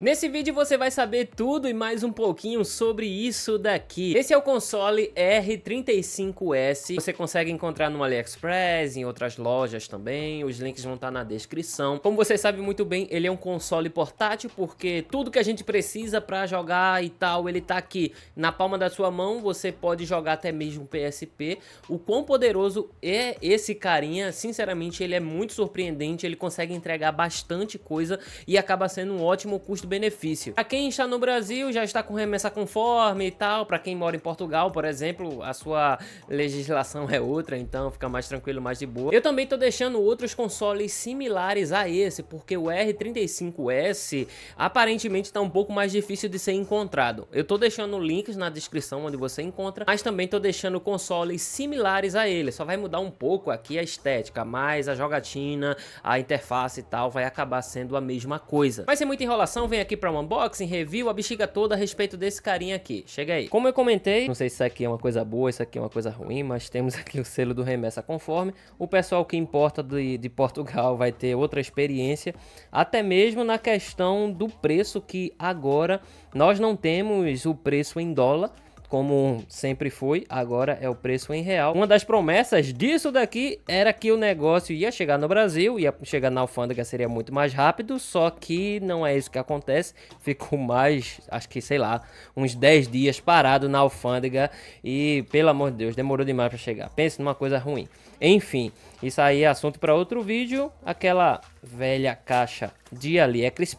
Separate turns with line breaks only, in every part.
Nesse vídeo você vai saber tudo e mais um pouquinho sobre isso daqui. Esse é o console R35S, você consegue encontrar no AliExpress, em outras lojas também, os links vão estar na descrição. Como você sabe muito bem, ele é um console portátil, porque tudo que a gente precisa para jogar e tal, ele tá aqui na palma da sua mão, você pode jogar até mesmo PSP. O quão poderoso é esse carinha, sinceramente ele é muito surpreendente, ele consegue entregar bastante coisa e acaba sendo um ótimo custo benefício. Para quem está no Brasil, já está com remessa conforme e tal. Para quem mora em Portugal, por exemplo, a sua legislação é outra, então fica mais tranquilo, mais de boa. Eu também estou deixando outros consoles similares a esse, porque o R35S aparentemente está um pouco mais difícil de ser encontrado. Eu estou deixando links na descrição onde você encontra, mas também estou deixando consoles similares a ele. Só vai mudar um pouco aqui a estética, mas a jogatina, a interface e tal vai acabar sendo a mesma coisa. Mas sem muita enrolação, vem vem aqui pra um unboxing, review, a bexiga toda a respeito desse carinha aqui. Chega aí. Como eu comentei, não sei se isso aqui é uma coisa boa, isso aqui é uma coisa ruim, mas temos aqui o selo do remessa conforme. O pessoal que importa de, de Portugal vai ter outra experiência, até mesmo na questão do preço que agora nós não temos o preço em dólar, como sempre foi, agora é o preço em real. Uma das promessas disso daqui era que o negócio ia chegar no Brasil, ia chegar na alfândega seria muito mais rápido, só que não é isso que acontece. Ficou mais, acho que sei lá, uns 10 dias parado na alfândega e, pelo amor de Deus, demorou demais para chegar. Pense numa coisa ruim. Enfim, isso aí é assunto para outro vídeo. Aquela velha caixa de AliExpress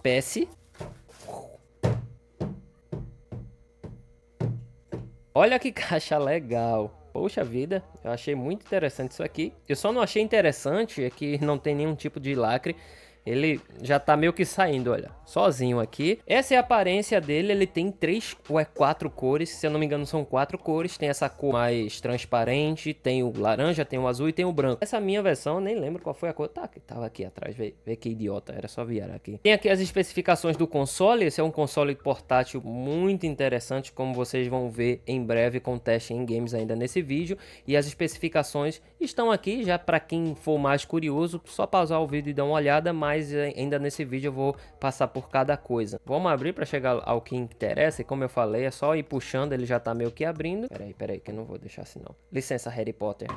Olha que caixa legal. Poxa vida, eu achei muito interessante isso aqui. Eu só não achei interessante é que não tem nenhum tipo de lacre. Ele já tá meio que saindo, olha, sozinho aqui. Essa é a aparência dele, ele tem três ou é quatro cores, se eu não me engano são quatro cores. Tem essa cor mais transparente, tem o laranja, tem o azul e tem o branco. Essa minha versão, eu nem lembro qual foi a cor. Tá, que tava aqui atrás, vê, vê que idiota, era só virar aqui. Tem aqui as especificações do console, esse é um console portátil muito interessante, como vocês vão ver em breve com teste em games ainda nesse vídeo. E as especificações estão aqui já para quem for mais curioso, só pausar o vídeo e dar uma olhada, mas eh, ainda nesse vídeo eu vou passar por cada coisa. Vamos abrir para chegar ao que interessa e como eu falei, é só ir puxando, ele já está meio que abrindo. Peraí, peraí, que eu não vou deixar assim não. Licença Harry Potter.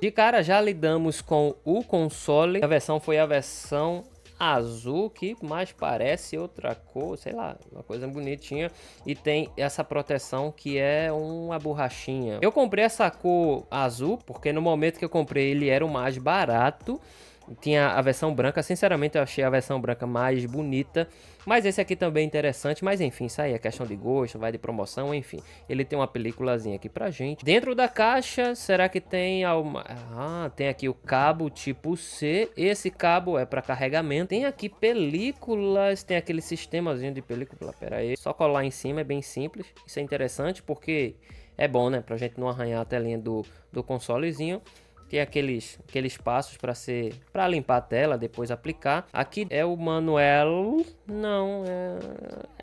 De cara já lidamos com o console, a versão foi a versão azul que mais parece outra cor, sei lá, uma coisa bonitinha. E tem essa proteção que é uma borrachinha. Eu comprei essa cor azul porque no momento que eu comprei ele era o mais barato tinha a versão branca. Sinceramente, eu achei a versão branca mais bonita. Mas esse aqui também é interessante. Mas enfim, isso aí é questão de gosto, vai de promoção, enfim. Ele tem uma películazinha aqui pra gente. Dentro da caixa, será que tem alguma... Ah, tem aqui o cabo tipo C. Esse cabo é pra carregamento. Tem aqui películas, tem aquele sistemazinho de película. Pera aí, só colar em cima, é bem simples. Isso é interessante porque... É bom, né? Pra gente não arranhar a telinha do, do consolezinho tem aqueles, aqueles passos para ser para limpar a tela, depois aplicar. Aqui é o manual, não é,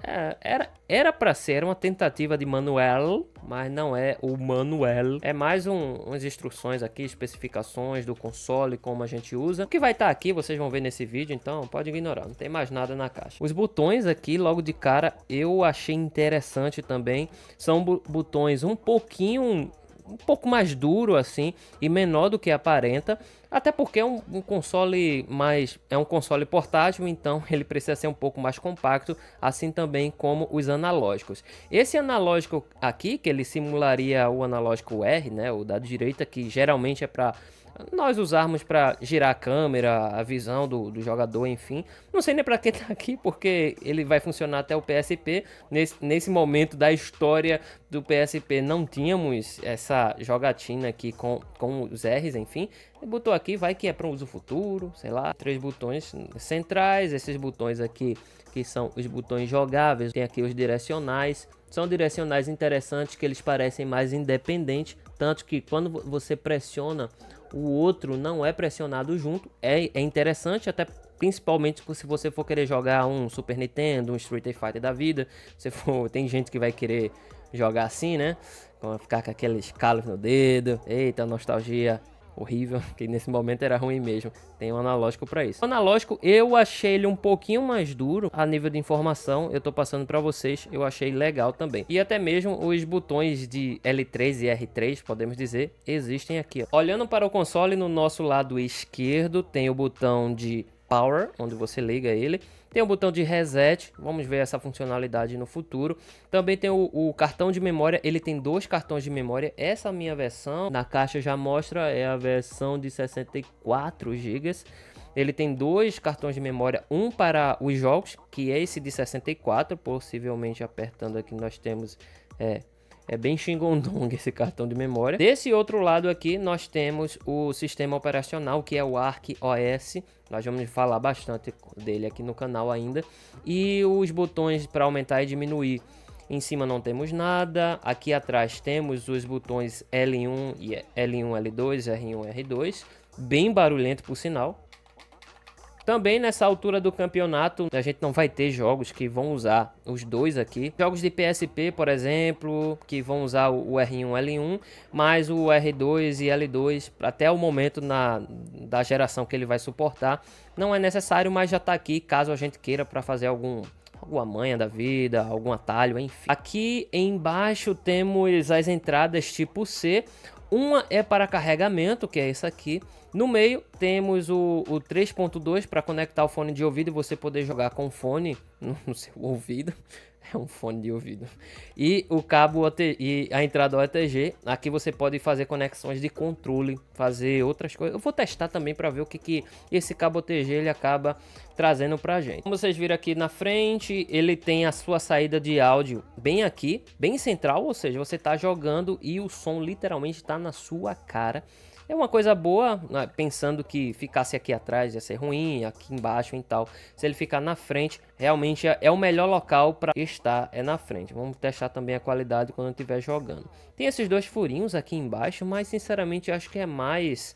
é era era para ser uma tentativa de manual, mas não é o manual. É mais um, umas instruções aqui, especificações do console, como a gente usa. O que vai estar tá aqui, vocês vão ver nesse vídeo, então pode ignorar, não tem mais nada na caixa. Os botões aqui logo de cara eu achei interessante também. São botões um pouquinho um pouco mais duro assim e menor do que aparenta, até porque é um, um, console mais é um console portátil, então ele precisa ser um pouco mais compacto, assim também como os analógicos. Esse analógico aqui, que ele simularia o analógico R, né, o da direita, que geralmente é para nós usarmos para girar a câmera, a visão do, do jogador, enfim. Não sei nem para que tá aqui, porque ele vai funcionar até o PSP. Nesse, nesse momento da história do PSP, não tínhamos essa jogatina aqui com, com os R's, enfim. Ele botou aqui, vai que é para um uso futuro, sei lá. Três botões centrais, esses botões aqui que são os botões jogáveis. Tem aqui os direcionais. São direcionais interessantes que eles parecem mais independentes, tanto que quando você pressiona o outro não é pressionado junto. É, é interessante, até principalmente se você for querer jogar um Super Nintendo, um Street Fighter da vida. Você for, tem gente que vai querer jogar assim, né? Ficar com aqueles calos no dedo. Eita, nostalgia horrível, que nesse momento era ruim mesmo. Tem um analógico para isso. O analógico eu achei ele um pouquinho mais duro a nível de informação, eu tô passando para vocês, eu achei legal também. E até mesmo os botões de L3 e R3, podemos dizer, existem aqui. Olhando para o console no nosso lado esquerdo tem o botão de power, onde você liga ele tem o botão de reset, vamos ver essa funcionalidade no futuro. Também tem o, o cartão de memória, ele tem dois cartões de memória. Essa minha versão, na caixa já mostra, é a versão de 64 GB. Ele tem dois cartões de memória, um para os jogos, que é esse de 64, possivelmente apertando aqui nós temos é, é bem Xingondong esse cartão de memória. Desse outro lado aqui, nós temos o sistema operacional, que é o Arc OS. Nós vamos falar bastante dele aqui no canal ainda. E os botões para aumentar e diminuir. Em cima não temos nada. Aqui atrás temos os botões L1 e L1, L2, R1, R2. Bem barulhento, por sinal. Também nessa altura do campeonato, a gente não vai ter jogos que vão usar os dois aqui. Jogos de PSP, por exemplo, que vão usar o R1 L1, mas o R2 e L2, até o momento na, da geração que ele vai suportar, não é necessário, mas já está aqui caso a gente queira para fazer algum alguma manha da vida, algum atalho, enfim. Aqui embaixo temos as entradas tipo C, uma é para carregamento, que é essa aqui. No meio temos o, o 3.2 para conectar o fone de ouvido e você poder jogar com o fone no, no seu ouvido. É um fone de ouvido. E o cabo OT, e a entrada OTG. Aqui você pode fazer conexões de controle, fazer outras coisas. Eu vou testar também para ver o que, que esse cabo OTG ele acaba trazendo para gente. Como vocês viram aqui na frente, ele tem a sua saída de áudio bem aqui, bem central, ou seja, você está jogando e o som literalmente está na sua cara. É uma coisa boa, né, pensando que ficasse aqui atrás ia ser ruim, aqui embaixo e tal. Se ele ficar na frente, realmente é o melhor local para estar, é na frente. Vamos testar também a qualidade quando estiver jogando. Tem esses dois furinhos aqui embaixo, mas sinceramente eu acho que é mais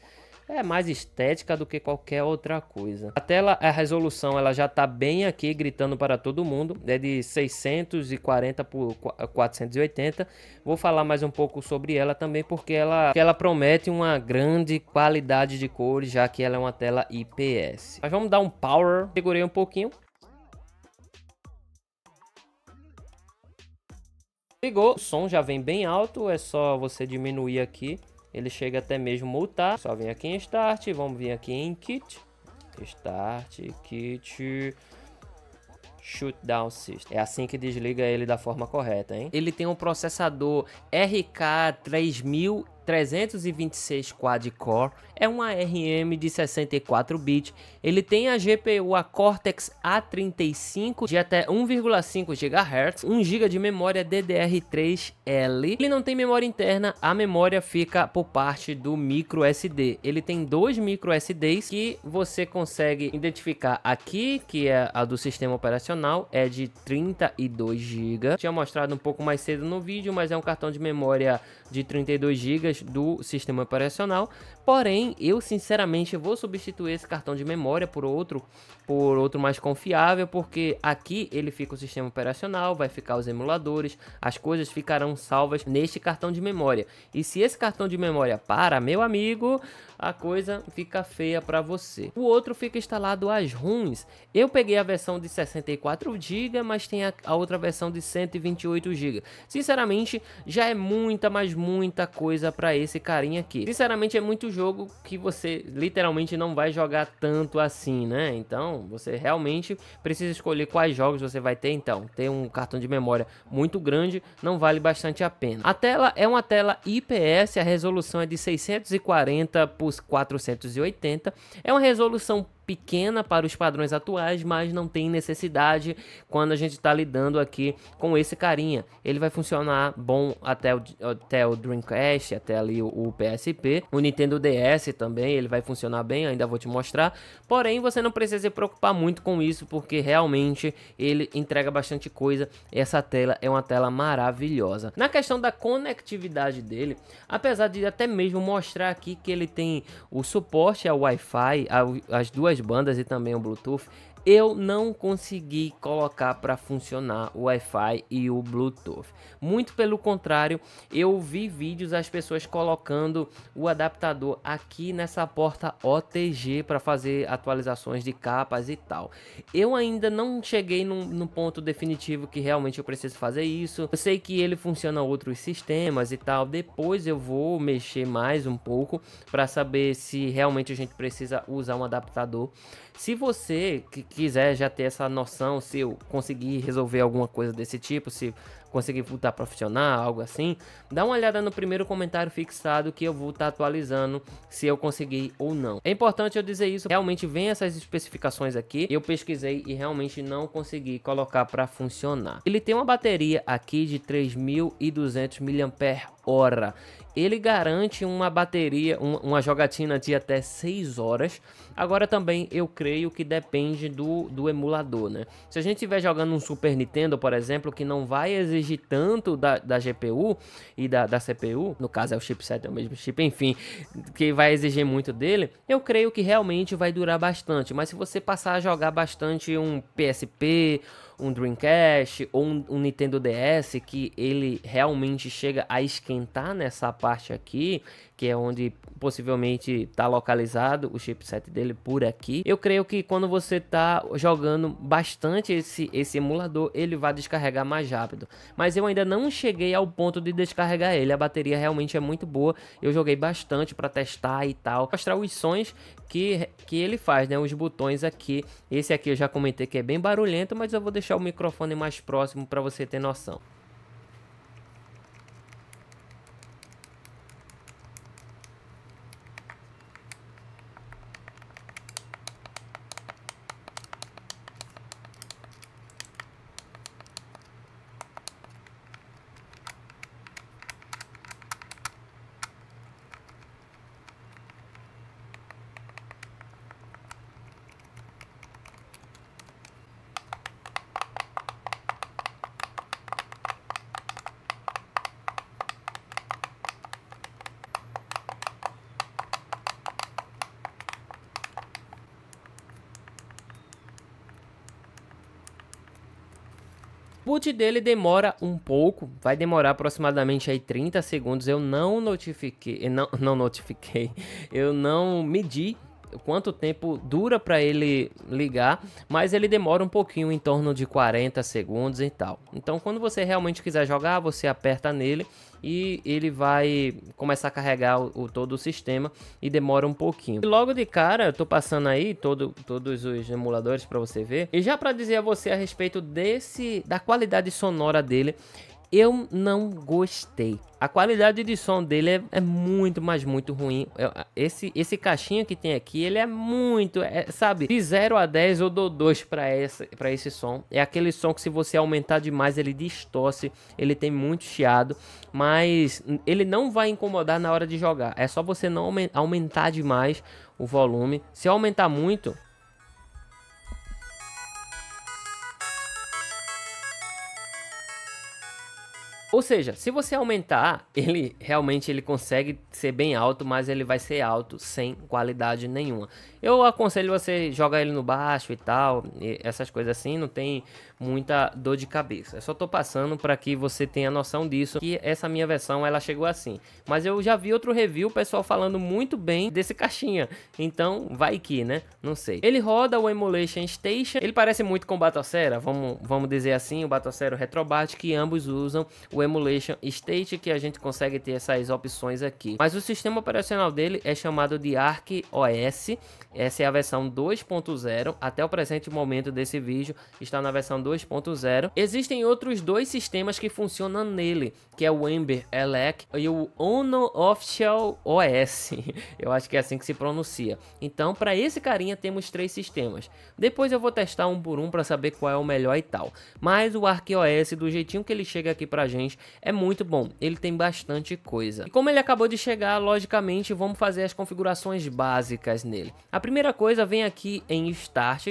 é mais estética do que qualquer outra coisa. A tela, a resolução, ela já está bem aqui gritando para todo mundo, é de 640 por 480. Vou falar mais um pouco sobre ela também porque ela, ela promete uma grande qualidade de cores, já que ela é uma tela IPS. Mas vamos dar um power, segurei um pouquinho. Ligou, o som já vem bem alto, é só você diminuir aqui ele chega até mesmo multar. Só vem aqui em Start, vamos vir aqui em Kit. Start, Kit... Shootdown System. É assim que desliga ele da forma correta, hein? Ele tem um processador RK 3000 326 quad-core, é uma RM de 64 bits. Ele tem a GPU a Cortex A35 de até 1,5 GHz, 1 GB de memória DDR3L. Ele não tem memória interna, a memória fica por parte do micro SD. Ele tem dois micro SDs que você consegue identificar aqui, que é a do sistema operacional, é de 32 GB. Tinha mostrado um pouco mais cedo no vídeo, mas é um cartão de memória de 32 GB do sistema operacional. Porém, eu sinceramente vou substituir esse cartão de memória por outro, por outro mais confiável, porque aqui ele fica o sistema operacional, vai ficar os emuladores, as coisas ficarão salvas neste cartão de memória. E se esse cartão de memória para, meu amigo, a coisa fica feia para você. O outro fica instalado as ruins. Eu peguei a versão de 64 GB, mas tem a, a outra versão de 128 GB. Sinceramente, já é muita, mas muita coisa para esse carinha aqui. Sinceramente, é muito jogo que você literalmente não vai jogar tanto assim, né? Então, você realmente precisa escolher quais jogos você vai ter então. Ter um cartão de memória muito grande não vale bastante a pena. A tela é uma tela IPS, a resolução é de 640 por por 480, é uma resolução pequena para os padrões atuais, mas não tem necessidade quando a gente está lidando aqui com esse carinha. Ele vai funcionar bom até o, até o Dreamcast, até ali o, o PSP, o Nintendo DS também, ele vai funcionar bem, ainda vou te mostrar. Porém, você não precisa se preocupar muito com isso, porque realmente ele entrega bastante coisa. Essa tela é uma tela maravilhosa. Na questão da conectividade dele, apesar de até mesmo mostrar aqui que ele tem o suporte ao Wi-Fi, as duas duas bandas e também o Bluetooth eu não consegui colocar para funcionar o Wi-Fi e o Bluetooth. Muito pelo contrário, eu vi vídeos as pessoas colocando o adaptador aqui nessa porta OTG para fazer atualizações de capas e tal. Eu ainda não cheguei num, num, ponto definitivo que realmente eu preciso fazer isso. Eu sei que ele funciona outros sistemas e tal. Depois eu vou mexer mais um pouco para saber se realmente a gente precisa usar um adaptador. Se você que quiser já ter essa noção, se eu conseguir resolver alguma coisa desse tipo, se conseguir voltar profissional, algo assim, dá uma olhada no primeiro comentário fixado que eu vou estar tá atualizando se eu conseguir ou não. É importante eu dizer isso, realmente vem essas especificações aqui, eu pesquisei e realmente não consegui colocar para funcionar. Ele tem uma bateria aqui de 3.200 mAh. Ele garante uma bateria, uma jogatina de até 6 horas. Agora também eu creio que depende do, do emulador, né? Se a gente estiver jogando um Super Nintendo, por exemplo, que não vai exigir exigir tanto da, da GPU e da, da CPU, no caso é o chipset, é o mesmo chip, enfim, que vai exigir muito dele, eu creio que realmente vai durar bastante. Mas se você passar a jogar bastante um PSP, um Dreamcast ou um, um, Nintendo DS que ele realmente chega a esquentar nessa parte aqui, que é onde possivelmente está localizado o chipset dele por aqui. Eu creio que quando você está jogando bastante esse, esse emulador, ele vai descarregar mais rápido. Mas eu ainda não cheguei ao ponto de descarregar ele, a bateria realmente é muito boa. Eu joguei bastante para testar e tal, mostrar os sons que, que ele faz, né? Os botões aqui. Esse aqui eu já comentei que é bem barulhento, mas eu vou deixar deixar o microfone mais próximo para você ter noção. boot dele demora um pouco, vai demorar aproximadamente aí 30 segundos. Eu não notifiquei, não, não notifiquei, eu não medi quanto tempo dura para ele ligar, mas ele demora um pouquinho, em torno de 40 segundos e tal. Então, quando você realmente quiser jogar, você aperta nele e ele vai começar a carregar o, o todo o sistema e demora um pouquinho. E logo de cara, eu tô passando aí todo, todos os emuladores para você ver. E já para dizer a você a respeito desse da qualidade sonora dele, eu não gostei. A qualidade de som dele é, é muito, mas muito ruim. É, é, esse, esse caixinho que tem aqui, ele é muito, é, sabe? De 0 a 10 eu dou 2 para esse som. É aquele som que se você aumentar demais, ele distorce, ele tem muito chiado, mas ele não vai incomodar na hora de jogar. É só você não aumentar demais o volume. Se aumentar muito, Ou seja, se você aumentar, ele realmente ele consegue ser bem alto, mas ele vai ser alto sem qualidade nenhuma. Eu aconselho você jogar ele no baixo e tal, e essas coisas assim, não tem muita dor de cabeça. Eu só tô passando para que você tenha noção disso, que essa minha versão ela chegou assim. Mas eu já vi outro review, pessoal falando muito bem desse caixinha. Então, vai que, né? Não sei. Ele roda o Emulation Station, ele parece muito com o Batocera, vamos, vamos dizer assim, o Batocera o Retrobat, que ambos usam o Emulation State que a gente consegue ter essas opções aqui. Mas o sistema operacional dele é chamado de Arc OS. Essa é a versão 2.0. Até o presente momento desse vídeo está na versão 2.0. Existem outros dois sistemas que funcionam nele, que é o Ember Elec e o Ono Official OS. Eu acho que é assim que se pronuncia. Então, para esse carinha temos três sistemas. Depois eu vou testar um por um para saber qual é o melhor e tal. Mas o OS do jeitinho que ele chega aqui pra gente, é muito bom, ele tem bastante coisa. E como ele acabou de chegar, logicamente vamos fazer as configurações básicas nele. A primeira coisa vem aqui em Start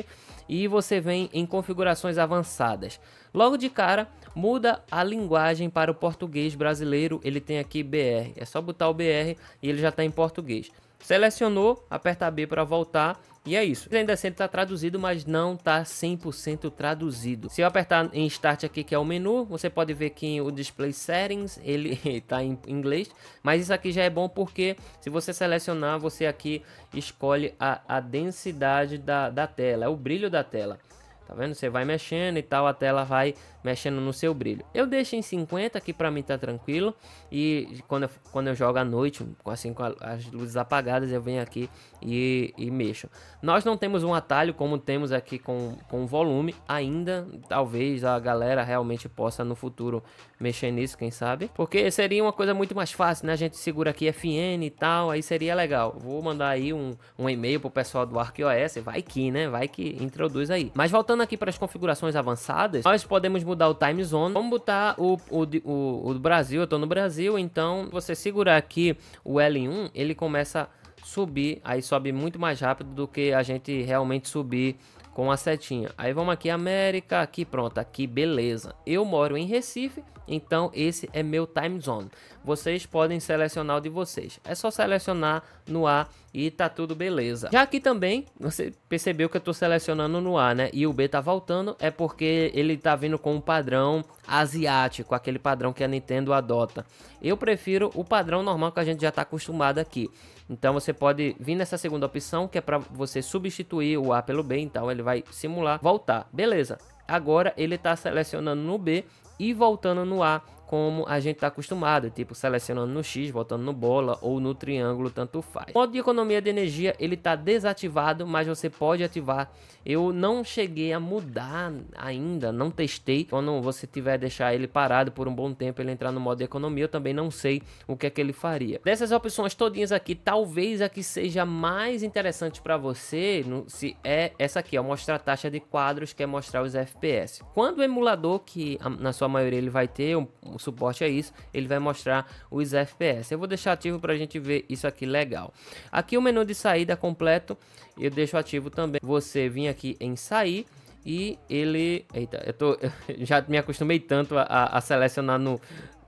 e você vem em configurações avançadas. Logo de cara, muda a linguagem para o português brasileiro, ele tem aqui BR. É só botar o BR e ele já está em português. Selecionou, aperta B para voltar e é isso. Ainda é sempre está traduzido, mas não está 100% traduzido. Se eu apertar em Start aqui, que é o menu, você pode ver que o Display Settings, ele está em inglês. Mas isso aqui já é bom porque se você selecionar, você aqui escolhe a, a densidade da, da tela, é o brilho da tela. Tá vendo? Você vai mexendo e tal, a tela vai mexendo no seu brilho. Eu deixo em 50, que pra mim tá tranquilo. E quando eu, quando eu jogo à noite, assim com as luzes apagadas, eu venho aqui e, e mexo. Nós não temos um atalho como temos aqui com, com volume ainda. Talvez a galera realmente possa no futuro mexer nisso, quem sabe. Porque seria uma coisa muito mais fácil, né? A gente segura aqui FN e tal, aí seria legal. Vou mandar aí um, um e-mail pro pessoal do ArcOS, vai que, né? Vai que introduz aí. Mas voltando Voltando aqui para as configurações avançadas, nós podemos mudar o time zone. Vamos botar o, o, o, o Brasil, eu estou no Brasil, então você segurar aqui o L1, ele começa a subir, aí sobe muito mais rápido do que a gente realmente subir com a setinha. Aí vamos aqui, América, aqui pronto, aqui beleza. Eu moro em Recife, então esse é meu time zone. Vocês podem selecionar o de vocês. É só selecionar no A e tá tudo beleza. Já aqui também, você percebeu que eu tô selecionando no A, né? E o B tá voltando, é porque ele tá vindo com um padrão asiático, aquele padrão que a Nintendo adota. Eu prefiro o padrão normal que a gente já tá acostumado aqui. Então você pode vir nessa segunda opção, que é para você substituir o A pelo B, então ele vai simular voltar. Beleza. Agora ele está selecionando no B e voltando no A como a gente está acostumado, tipo selecionando no X, voltando no bola ou no triângulo, tanto faz. O modo de economia de energia, ele está desativado, mas você pode ativar. Eu não cheguei a mudar ainda, não testei. Quando você tiver deixar ele parado por um bom tempo, ele entrar no modo de economia, eu também não sei o que é que ele faria. Dessas opções todinhas aqui, talvez a que seja mais interessante para você, se é essa aqui, ó, mostrar a taxa de quadros, que é mostrar os FPS. Quando o emulador, que na sua maioria ele vai ter um, o suporte é isso, ele vai mostrar os FPS. Eu vou deixar ativo para a gente ver isso aqui legal. Aqui o menu de saída completo, eu deixo ativo também. Você vem aqui em sair e ele... Eita, eu, tô, eu já me acostumei tanto a, a, selecionar no,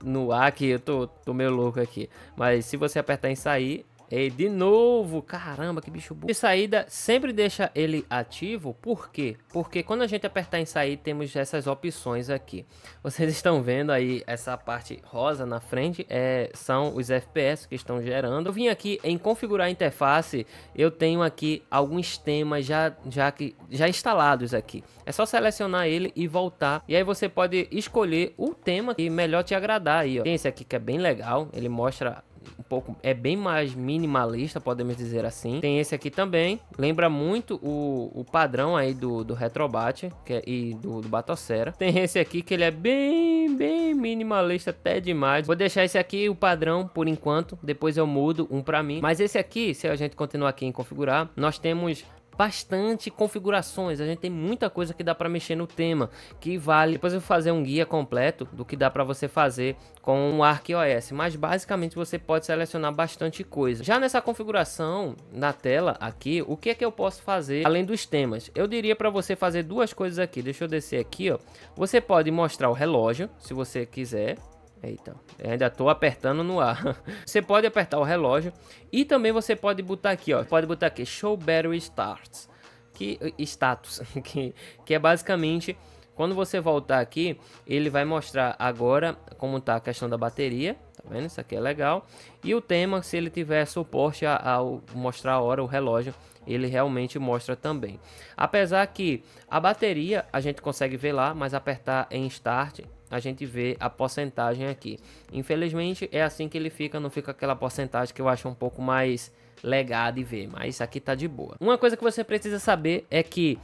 no A que eu tô, tô meio louco aqui. Mas se você apertar em sair, e de novo, caramba, que bicho burro. E saída sempre deixa ele ativo, por quê? Porque quando a gente apertar em sair, temos essas opções aqui. Vocês estão vendo aí essa parte rosa na frente, é, são os FPS que estão gerando. Eu vim aqui em configurar a interface, eu tenho aqui alguns temas já, já, que, já instalados aqui. É só selecionar ele e voltar, e aí você pode escolher o tema que melhor te agradar aí, ó. Tem esse aqui que é bem legal, ele mostra pouco, é bem mais minimalista, podemos dizer assim. Tem esse aqui também, lembra muito o, o padrão aí do, do Retrobat que é, e do, do Batocera. Tem esse aqui que ele é bem, bem minimalista até demais. Vou deixar esse aqui o padrão por enquanto, depois eu mudo um para mim. Mas esse aqui, se a gente continuar aqui em configurar, nós temos bastante configurações. A gente tem muita coisa que dá para mexer no tema, que vale. Depois eu vou fazer um guia completo do que dá para você fazer com o ArcOS, mas basicamente você pode selecionar bastante coisa. Já nessa configuração na tela aqui, o que é que eu posso fazer além dos temas? Eu diria para você fazer duas coisas aqui. Deixa eu descer aqui, ó. Você pode mostrar o relógio, se você quiser. Eita, ainda estou apertando no ar. Você pode apertar o relógio e também você pode botar aqui, ó. Pode botar aqui Show Battery Starts, que eh, status, que, que é basicamente quando você voltar aqui, ele vai mostrar agora como está a questão da bateria, tá vendo? Isso aqui é legal. E o tema, se ele tiver suporte ao mostrar a hora o relógio, ele realmente mostra também. Apesar que a bateria a gente consegue ver lá, mas apertar em start a gente vê a porcentagem aqui. Infelizmente é assim que ele fica, não fica aquela porcentagem que eu acho um pouco mais legado de ver, mas aqui tá de boa. Uma coisa que você precisa saber é que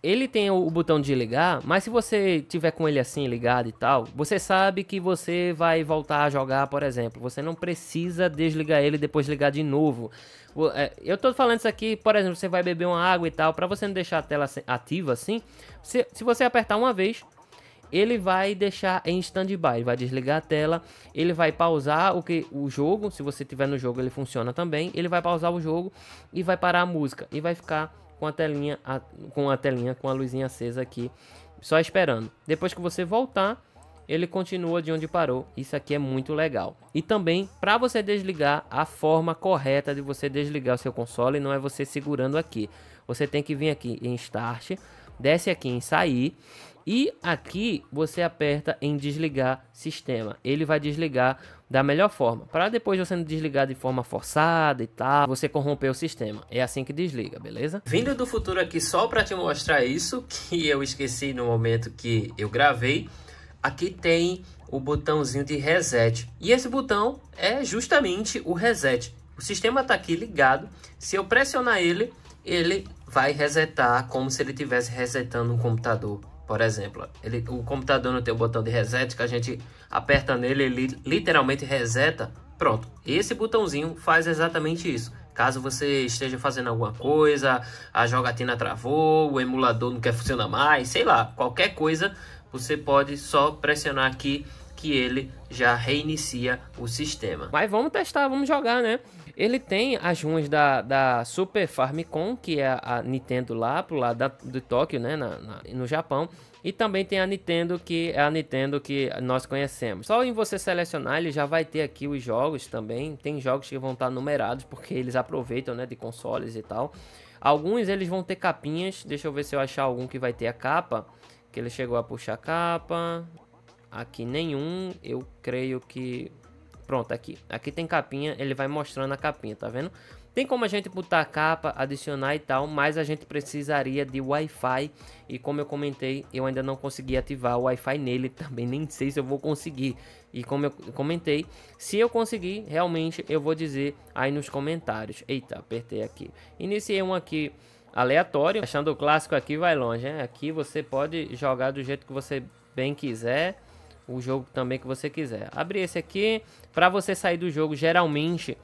ele tem o botão de ligar, mas se você tiver com ele assim ligado e tal, você sabe que você vai voltar a jogar, por exemplo. Você não precisa desligar ele e depois ligar de novo. É, eu tô falando isso aqui, por exemplo, você vai beber uma água e tal, para você não deixar a tela ativa assim, se você apertar uma vez, ele vai deixar em standby, vai desligar a tela, ele vai pausar o que o jogo, se você tiver no jogo ele funciona também, ele vai pausar o jogo e vai parar a música e vai ficar com a telinha a, com a telinha com a luzinha acesa aqui só esperando. Depois que você voltar, ele continua de onde parou. Isso aqui é muito legal. E também para você desligar, a forma correta de você desligar o seu console não é você segurando aqui. Você tem que vir aqui em start, desce aqui em sair e aqui você aperta em desligar sistema. Ele vai desligar da melhor forma. Para depois você não desligar de forma forçada e tal, você corromper o sistema. É assim que desliga, beleza? Vindo do futuro aqui só para te mostrar isso, que eu esqueci no momento que eu gravei. Aqui tem o botãozinho de reset. E esse botão é justamente o reset. O sistema está aqui ligado. Se eu pressionar ele, ele vai resetar como se ele estivesse resetando um computador por exemplo, ele, o computador não tem o botão de reset que a gente aperta nele, ele literalmente reseta. Pronto, esse botãozinho faz exatamente isso. Caso você esteja fazendo alguma coisa, a jogatina travou, o emulador não quer funcionar mais, sei lá, qualquer coisa, você pode só pressionar aqui que ele já reinicia o sistema. Mas vamos testar, vamos jogar, né? Ele tem as ruas da, da Super Famicom, que é a Nintendo lá pro lado de Tóquio, né, na, na, no Japão. E também tem a Nintendo, que é a Nintendo que nós conhecemos. Só em você selecionar, ele já vai ter aqui os jogos também. Tem jogos que vão estar numerados, porque eles aproveitam, né, de consoles e tal. Alguns eles vão ter capinhas. Deixa eu ver se eu achar algum que vai ter a capa. Que ele chegou a puxar a capa. Aqui nenhum. Eu creio que Pronto, aqui. Aqui tem capinha, ele vai mostrando a capinha, tá vendo? Tem como a gente botar a capa, adicionar e tal, mas a gente precisaria de Wi-Fi. E como eu comentei, eu ainda não consegui ativar o Wi-Fi nele também, nem sei se eu vou conseguir. E como eu comentei, se eu conseguir, realmente eu vou dizer aí nos comentários. Eita, apertei aqui. Iniciei um aqui aleatório, achando o clássico aqui vai longe, né? Aqui você pode jogar do jeito que você bem quiser o jogo também que você quiser. Abrir esse aqui, para você sair do jogo, geralmente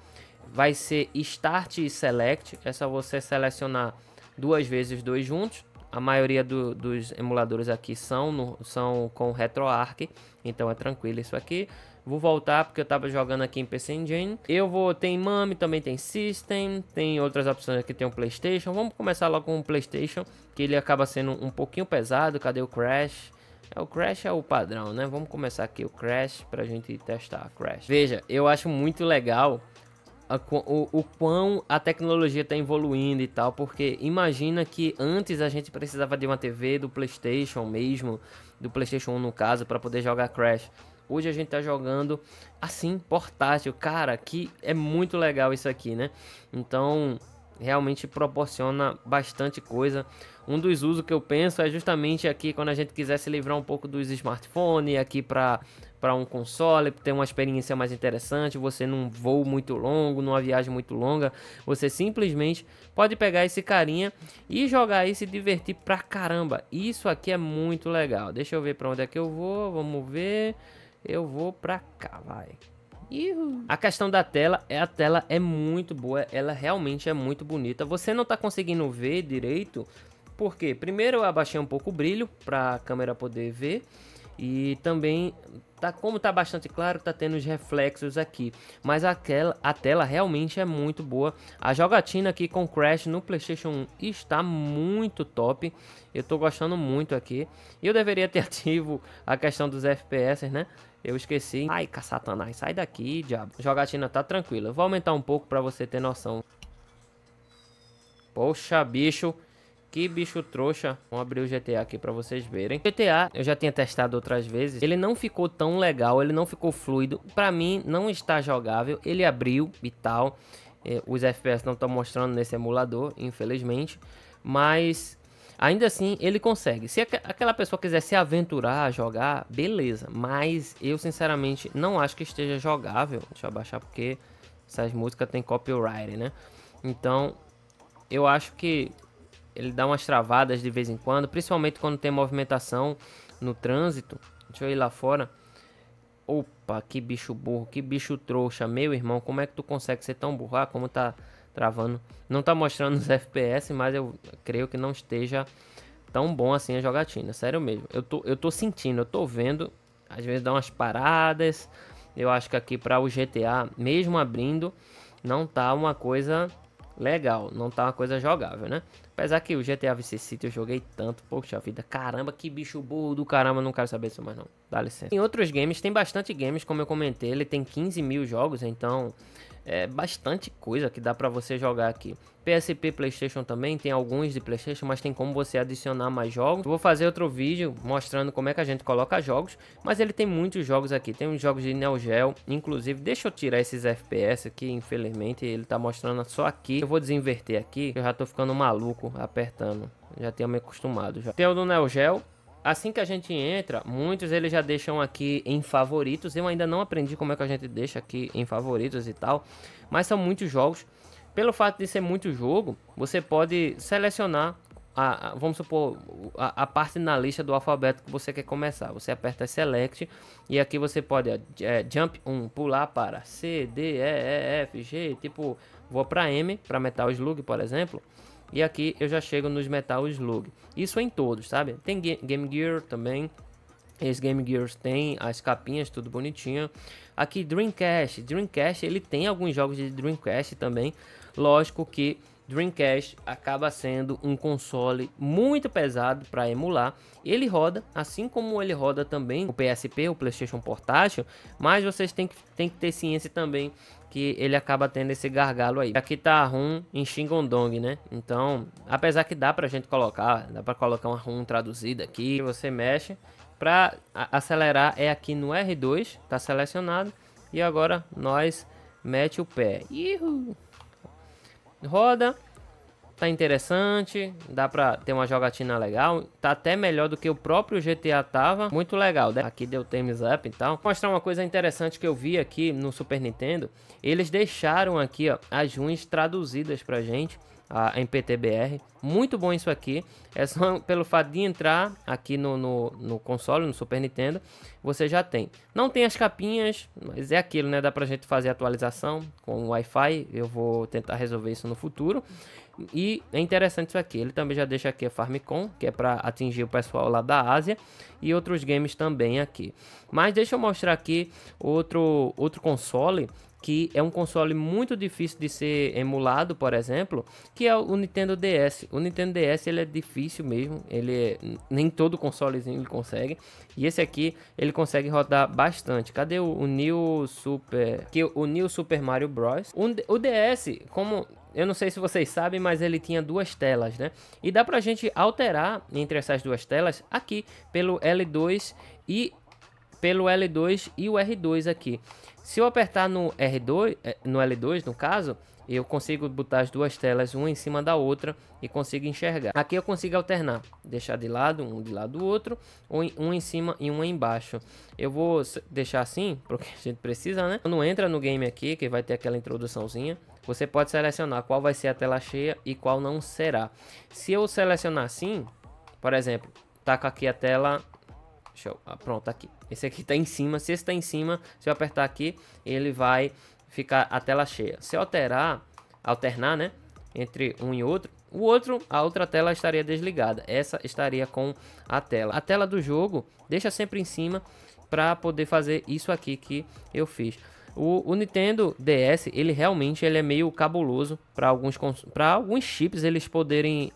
vai ser Start e Select, é só você selecionar duas vezes dois juntos. A maioria do, dos emuladores aqui são, no, são com RetroArch, então é tranquilo isso aqui. Vou voltar porque eu tava jogando aqui em PC Engine. Eu vou, tem MAME, também tem System, tem outras opções aqui, tem o um Playstation. Vamos começar logo com o Playstation, que ele acaba sendo um pouquinho pesado. Cadê o Crash? É, o Crash é o padrão, né? Vamos começar aqui o Crash pra gente testar Crash. Veja, eu acho muito legal a, o, o quão a tecnologia está evoluindo e tal, porque imagina que antes a gente precisava de uma TV do PlayStation mesmo, do PlayStation 1 no caso, para poder jogar Crash. Hoje a gente tá jogando assim, portátil. Cara, que é muito legal isso aqui, né? Então, realmente proporciona bastante coisa. Um dos usos que eu penso é justamente aqui quando a gente quiser se livrar um pouco dos smartphones, aqui para para um console, ter uma experiência mais interessante, você num voo muito longo, numa viagem muito longa, você simplesmente pode pegar esse carinha e jogar e se divertir pra caramba. Isso aqui é muito legal. Deixa eu ver para onde é que eu vou, vamos ver. Eu vou pra cá, vai. A questão da tela, é a tela é muito boa, ela realmente é muito bonita. Você não tá conseguindo ver direito, porque primeiro eu abaixei um pouco o brilho para a câmera poder ver e também tá como tá bastante claro, tá tendo os reflexos aqui, mas aquela a tela realmente é muito boa. A jogatina aqui com Crash no PlayStation 1 está muito top. Eu tô gostando muito aqui. Eu deveria ter ativo a questão dos FPS, né? Eu esqueci. Ai, caçatanai sai daqui, diabo. Jogatina tá tranquila. Vou aumentar um pouco para você ter noção. Poxa, bicho. Que bicho trouxa. Vamos abrir o GTA aqui pra vocês verem. GTA, eu já tinha testado outras vezes. Ele não ficou tão legal, ele não ficou fluido. Pra mim, não está jogável. Ele abriu e tal. É, os FPS não estão mostrando nesse emulador, infelizmente. Mas Ainda assim, ele consegue. Se aquela pessoa quiser se aventurar a jogar, beleza. Mas eu, sinceramente, não acho que esteja jogável. Deixa eu abaixar porque essas músicas têm copyright, né? Então, eu acho que ele dá umas travadas de vez em quando, principalmente quando tem movimentação no trânsito. Deixa eu ir lá fora. Opa, que bicho burro, que bicho trouxa, meu irmão, como é que tu consegue ser tão burro? Ah, como tá travando. Não tá mostrando os FPS, mas eu creio que não esteja tão bom assim a jogatina, sério mesmo. Eu tô, eu tô sentindo, eu tô vendo, às vezes dá umas paradas. Eu acho que aqui para o GTA, mesmo abrindo, não tá uma coisa legal, não tá uma coisa jogável, né? Apesar que o GTA Vice City eu joguei tanto, poxa vida, caramba, que bicho burro do caramba, não quero saber disso mais não, dá licença. Em outros games, tem bastante games, como eu comentei, ele tem 15 mil jogos, então é bastante coisa que dá para você jogar aqui. PSP, PlayStation também, tem alguns de PlayStation, mas tem como você adicionar mais jogos. Eu vou fazer outro vídeo mostrando como é que a gente coloca jogos, mas ele tem muitos jogos aqui. Tem uns jogos de Neo Geo, inclusive, deixa eu tirar esses FPS aqui, infelizmente, ele tá mostrando só aqui. Eu vou desinverter aqui, eu já tô ficando maluco apertando, já tenho me acostumado já. Tem o do Neo Geo, assim que a gente entra, muitos eles já deixam aqui em favoritos. Eu ainda não aprendi como é que a gente deixa aqui em favoritos e tal, mas são muitos jogos. Pelo fato de ser muito jogo, você pode selecionar a, vamos supor a, a, parte na lista do alfabeto que você quer começar. Você aperta select e aqui você pode é, jump 1, um, pular para C, D, E, E, F, G, tipo, vou para M, para Metal Slug, por exemplo. E aqui eu já chego nos Metal Slug. Isso em todos, sabe? Tem Game Gear também. Esse Game Gears tem as capinhas, tudo bonitinho. Aqui Dreamcast. Dreamcast, ele tem alguns jogos de Dreamcast também. Lógico que Dreamcast acaba sendo um console muito pesado para emular. Ele roda, assim como ele roda também o PSP, o PlayStation Portátil, mas vocês têm que, têm que ter ciência também que ele acaba tendo esse gargalo aí. Aqui tá a ROM em Xingondong, né? Então, apesar que dá pra gente colocar, dá pra colocar uma ROM traduzida aqui, você mexe. Pra acelerar é aqui no R2, tá selecionado. E agora nós mete o pé. Ihu! roda. Tá interessante, dá pra ter uma jogatina legal. Tá até melhor do que o próprio GTA tava. Muito legal, né? Aqui deu thumbs up e tal. Vou mostrar uma coisa interessante que eu vi aqui no Super Nintendo. Eles deixaram aqui, ó, as ruins traduzidas pra gente a, em PTBR. Muito bom isso aqui. É só pelo fato de entrar aqui no, no, no, console, no Super Nintendo, você já tem. Não tem as capinhas, mas é aquilo, né? Dá pra gente fazer atualização com o Wi-Fi. Eu vou tentar resolver isso no futuro. E é interessante isso aqui. Ele também já deixa aqui a Farmicom, que é para atingir o pessoal lá da Ásia. E outros games também aqui. Mas deixa eu mostrar aqui outro, outro console que é um console muito difícil de ser emulado, por exemplo, que é o Nintendo DS. O Nintendo DS ele é difícil mesmo, ele é, nem todo consolezinho ele consegue. E esse aqui ele consegue rodar bastante. Cadê o, o New Super, que o New Super Mario Bros. O, o DS, como eu não sei se vocês sabem, mas ele tinha duas telas, né? E dá pra gente alterar entre essas duas telas aqui pelo L2 e pelo L2 e o R2 aqui. Se eu apertar no R2, eh, no L2 no caso, eu consigo botar as duas telas uma em cima da outra e consigo enxergar. Aqui eu consigo alternar, deixar de lado um de lado do outro, ou um em cima e um embaixo. Eu vou deixar assim, porque a gente precisa, né? Quando entra no game aqui, que vai ter aquela introduçãozinha, você pode selecionar qual vai ser a tela cheia e qual não será. Se eu selecionar assim, por exemplo, tá com aqui a tela Show. Ah, pronto, aqui. Esse aqui tá em cima. Se esse tá em cima, se eu apertar aqui, ele vai ficar a tela cheia. Se eu alterar, alternar, né? Entre um e outro, o outro, a outra tela estaria desligada. Essa estaria com a tela. A tela do jogo deixa sempre em cima para poder fazer isso aqui que eu fiz. O, o, Nintendo DS, ele realmente ele é meio cabuloso para alguns para alguns chips eles poderem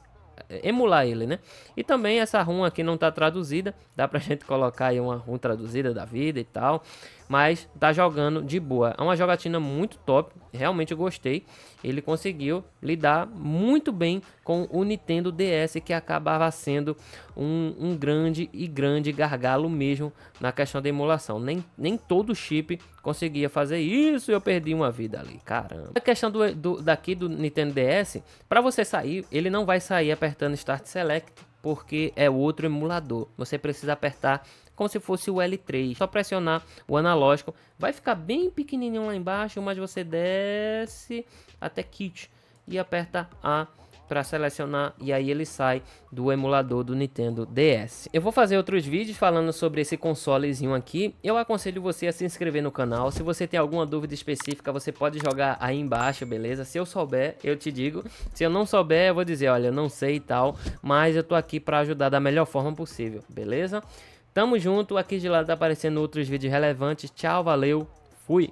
emular ele, né? E também essa rum aqui não está traduzida, dá pra gente colocar aí uma rum traduzida da vida e tal mas tá jogando de boa. É uma jogatina muito top, realmente eu gostei. Ele conseguiu lidar muito bem com o Nintendo DS, que acabava sendo um, um grande e grande gargalo mesmo na questão da emulação. Nem, nem todo chip conseguia fazer isso eu perdi uma vida ali, caramba. A questão do, do daqui do Nintendo DS, para você sair, ele não vai sair apertando Start Select, porque é outro emulador. Você precisa apertar como se fosse o L3. Só pressionar o analógico. Vai ficar bem pequenininho lá embaixo, mas você desce até kit e aperta A para selecionar e aí ele sai do emulador do Nintendo DS. Eu vou fazer outros vídeos falando sobre esse consolezinho aqui. Eu aconselho você a se inscrever no canal. Se você tem alguma dúvida específica, você pode jogar aí embaixo, beleza? Se eu souber, eu te digo. Se eu não souber, eu vou dizer, olha, eu não sei e tal, mas eu tô aqui para ajudar da melhor forma possível, beleza? Tamo junto, aqui de lado tá aparecendo outros vídeos relevantes. Tchau, valeu, fui!